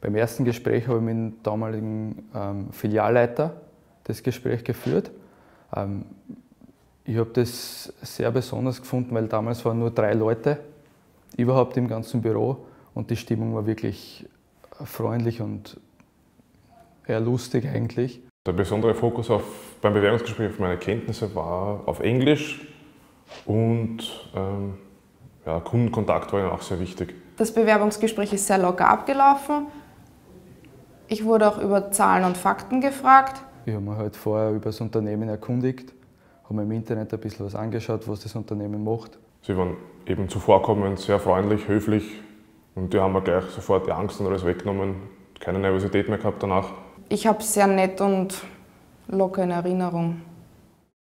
Beim ersten Gespräch habe ich mit dem damaligen ähm, Filialleiter das Gespräch geführt. Ähm, ich habe das sehr besonders gefunden, weil damals waren nur drei Leute überhaupt im ganzen Büro und die Stimmung war wirklich freundlich und eher lustig eigentlich. Der besondere Fokus auf, beim Bewerbungsgespräch auf meine Kenntnisse war auf Englisch und ähm, ja, Kundenkontakt war ihnen auch sehr wichtig. Das Bewerbungsgespräch ist sehr locker abgelaufen. Ich wurde auch über Zahlen und Fakten gefragt. Ich habe mich halt vorher über das Unternehmen erkundigt, habe mir im Internet ein bisschen was angeschaut, was das Unternehmen macht. Sie waren eben zuvorkommend, sehr freundlich, höflich und die haben mir gleich sofort die Angst und alles weggenommen, keine Nervosität mehr gehabt danach. Ich habe sehr nett und locker in Erinnerung.